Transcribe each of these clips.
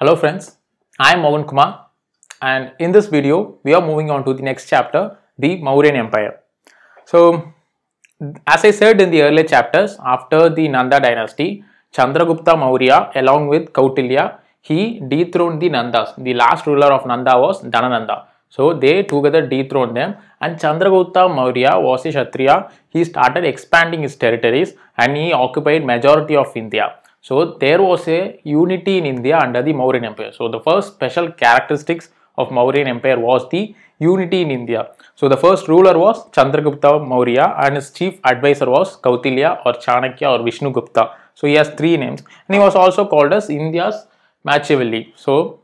Hello friends, I am Mohan Kumar and in this video we are moving on to the next chapter, the Mauryan Empire. So as I said in the earlier chapters, after the Nanda dynasty, Chandragupta Maurya along with Kautilya, he dethroned the Nandas. The last ruler of Nanda was Dhanananda. So they together dethroned them and Chandragupta Maurya was a Kshatriya. He started expanding his territories and he occupied majority of India. So there was a unity in India under the Mauryan Empire. So the first special characteristics of Mauryan Empire was the unity in India. So the first ruler was Chandragupta Maurya and his chief advisor was Kautilya or Chanakya or Vishnugupta. So he has three names and he was also called as India's Machiavelli. So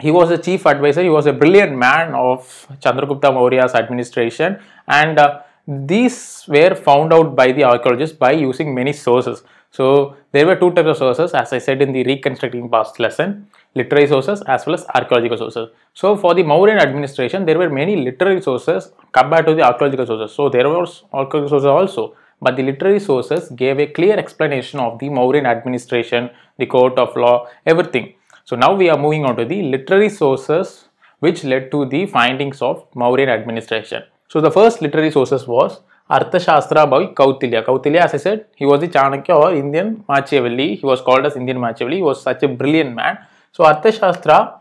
he was the chief advisor. He was a brilliant man of Chandragupta Maurya's administration and uh, these were found out by the archaeologists by using many sources. So there were two types of sources as I said in the reconstructing past lesson, literary sources as well as archaeological sources. So for the Mauryan administration, there were many literary sources compared to the archaeological sources. So there were archaeological sources also, but the literary sources gave a clear explanation of the Mauryan administration, the court of law, everything. So now we are moving on to the literary sources which led to the findings of Mauryan administration. So the first literary sources was Arthashastra by Kautilya. Kautilya, as I said, he was the Chanakya or Indian Machiavelli. He was called as Indian Machiavelli. He was such a brilliant man. So, Arthashastra,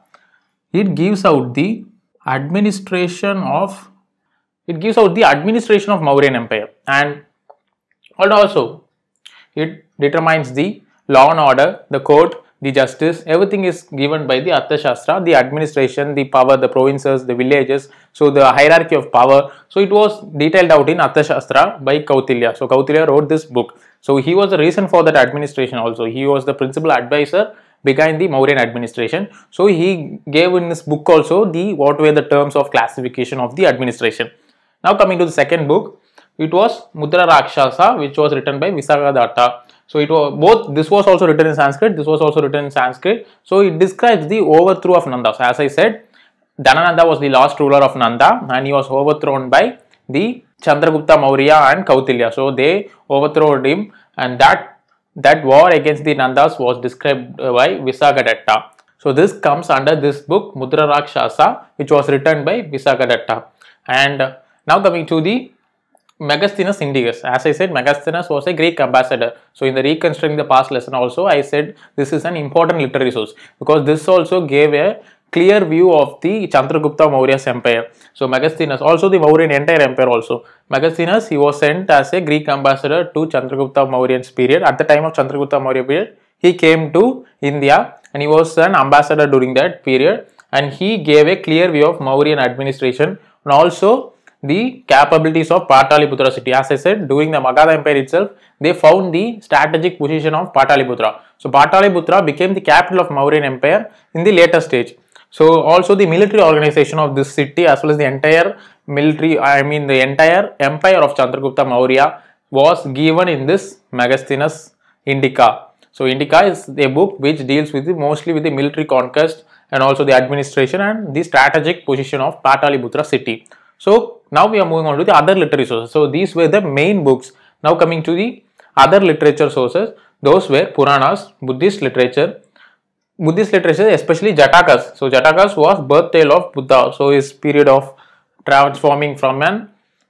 it gives out the administration of it gives out the administration of Mauryan Empire and and also it determines the law and order, the court, the justice, everything is given by the Arthashastra, the administration, the power, the provinces, the villages, so the hierarchy of power. So it was detailed out in Arthashastra by Kautilya. So Kautilya wrote this book. So he was the reason for that administration also. He was the principal advisor behind the Mauryan administration. So he gave in this book also the what were the terms of classification of the administration. Now coming to the second book, it was Mudra Rakshasa which was written by Visagadatta. So it was both this was also written in Sanskrit, this was also written in Sanskrit. So it describes the overthrow of Nanda. So as I said, Dhanananda was the last ruler of Nanda and he was overthrown by the Chandragupta Maurya and Kautilya. So they overthrew him and that that war against the Nandas was described by Visagadatta. So this comes under this book Mudra Rakshasa which was written by Visagadatta. And now coming to the Megasthenes Indigus. As I said, Megasthenes was a Greek ambassador. So in the reconstructing the past lesson also, I said this is an important literary source because this also gave a clear view of the Chandragupta Maurya's empire. So Megasthenes, also the Mauryan entire empire also. Megasthenes, he was sent as a Greek ambassador to Chandragupta Mauryan's period. At the time of Chandragupta Maurya period, he came to India and he was an ambassador during that period and he gave a clear view of Mauryan administration and also the capabilities of Pataliputra city. As I said, during the Magadha Empire itself, they found the strategic position of Pataliputra. So, Pataliputra became the capital of Mauryan Empire in the later stage. So, also the military organization of this city as well as the entire military, I mean the entire empire of Chandragupta Maurya was given in this Megasthenes Indica. So, Indica is a book which deals with the, mostly with the military conquest and also the administration and the strategic position of Pataliputra city. So now we are moving on to the other literary sources. So these were the main books. Now coming to the other literature sources, those were Puranas, Buddhist literature, Buddhist literature, especially Jatakas. So Jatakas was birth tale of Buddha. So his period of transforming from an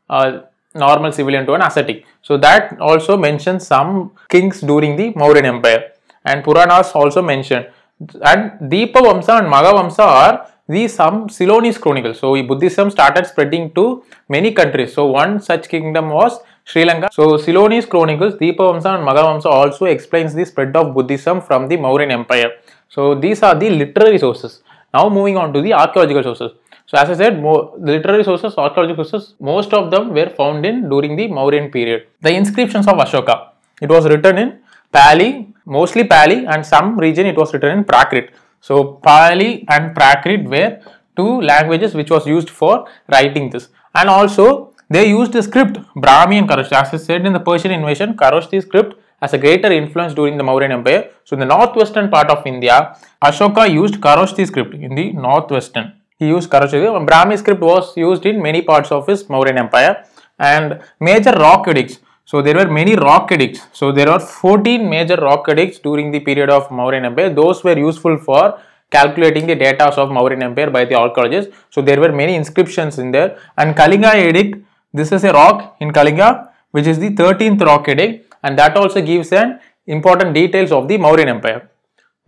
uh, normal civilian to an ascetic. So that also mentions some kings during the Mauryan Empire. And Puranas also mentioned. And Deepavamsa and Magavamsa are the some Ceylonese chronicles. So Buddhism started spreading to many countries. So one such kingdom was Sri Lanka. So Ceylonese chronicles, Vamsa and Magavamsa also explains the spread of Buddhism from the Mauryan Empire. So these are the literary sources. Now moving on to the archaeological sources. So as I said, the literary sources, archaeological sources, most of them were found in during the Mauryan period. The inscriptions of Ashoka. It was written in Pali, mostly Pali and some region it was written in Prakrit. So Pali and Prakrit were two languages which was used for writing this. And also they used the script Brahmi and Kharosthi. As I said in the Persian invasion, Kharosthi script has a greater influence during the Mauryan Empire. So in the northwestern part of India, Ashoka used Kharosthi script in the northwestern. He used Kharosthi. Brahmi script was used in many parts of his Mauryan Empire. And major rock edicts so there were many rock edicts. So there are 14 major rock edicts during the period of Mauryan Empire. Those were useful for calculating the data of Mauryan Empire by the archaeologists. So there were many inscriptions in there. And Kalinga edict, this is a rock in Kalinga, which is the 13th rock edict, and that also gives an important details of the Mauryan Empire.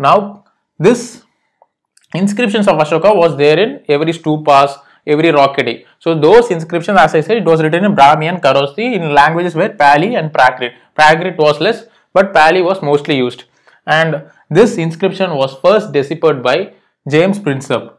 Now this inscriptions of Ashoka was there in every stupas every rock day. So those inscriptions, as I said, it was written in Brahmi and Kharosthi in languages where Pali and Prakrit. Prakrit was less, but Pali was mostly used. And this inscription was first deciphered by James Prinsep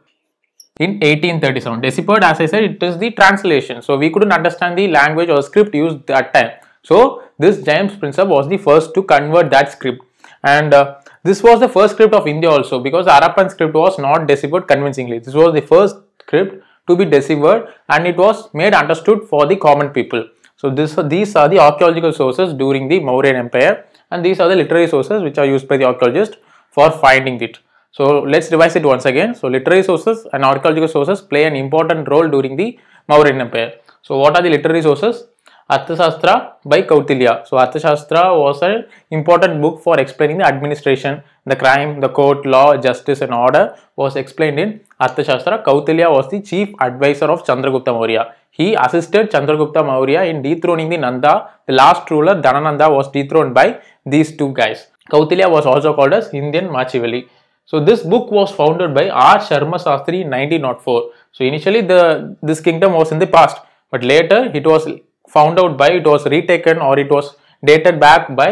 in 1837. Deciphered, as I said, it is the translation. So we couldn't understand the language or script used that time. So this James Prinsep was the first to convert that script. And uh, this was the first script of India also because the Harappan script was not deciphered convincingly. This was the first script to be deciphered and it was made understood for the common people. So this, these are the archaeological sources during the Mauryan Empire and these are the literary sources which are used by the archaeologist for finding it. So let's revise it once again. So literary sources and archaeological sources play an important role during the Mauryan Empire. So what are the literary sources? Arthashastra by Kautilya. So Arthashastra was an important book for explaining the administration, the crime, the court, law, justice and order was explained in Arthashastra. Kautilya was the chief advisor of Chandragupta Maurya. He assisted Chandragupta Maurya in dethroning the Nanda. The last ruler Dhanananda was dethroned by these two guys. Kautilya was also called as Indian Machiavelli. So this book was founded by R. Sharma Sastri in 1904. So initially the this kingdom was in the past but later it was found out by it was retaken or it was dated back by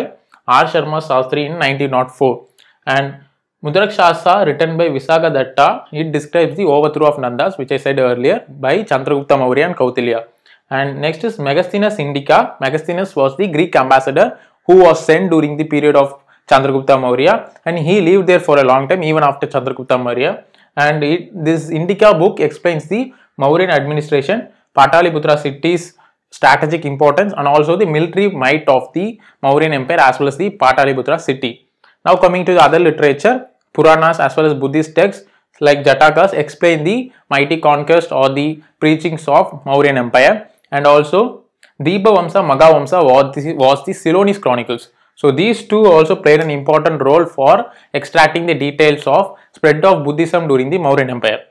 R. Sharma Sastri in 1904 and Mudrakshasa written by Visaga Datta, it describes the overthrow of Nandas which I said earlier by Chandragupta Maurya and Kautilya. And next is Megasthenes Indica. Megasthenes was the Greek ambassador who was sent during the period of Chandragupta Maurya and he lived there for a long time even after Chandragupta Maurya. And it, this Indica book explains the Mauryan administration, Pataliputra cities, strategic importance and also the military might of the Mauryan Empire as well as the Pataliputra city. Now coming to the other literature, Puranas as well as Buddhist texts like Jatakas explain the mighty conquest or the preachings of Mauryan Empire and also Deepa Vamsa was the, was the Silonese chronicles. So these two also played an important role for extracting the details of spread of Buddhism during the Mauryan Empire.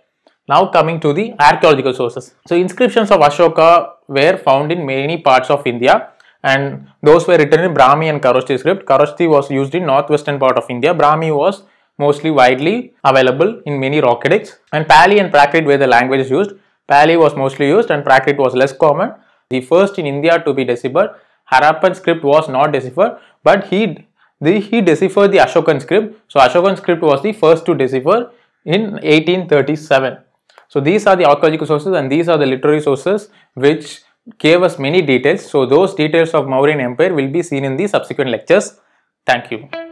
Now coming to the archaeological sources. So inscriptions of Ashoka were found in many parts of India and those were written in Brahmi and Kharosthi script. Kharosthi was used in northwestern part of India. Brahmi was mostly widely available in many rock edicts and Pali and Prakrit were the languages used. Pali was mostly used and Prakrit was less common. The first in India to be deciphered, Harappan script was not deciphered but he, the, he deciphered the Ashokan script. So Ashokan script was the first to decipher in 1837. So these are the archaeological sources and these are the literary sources which gave us many details. So those details of Mauryan Empire will be seen in the subsequent lectures. Thank you.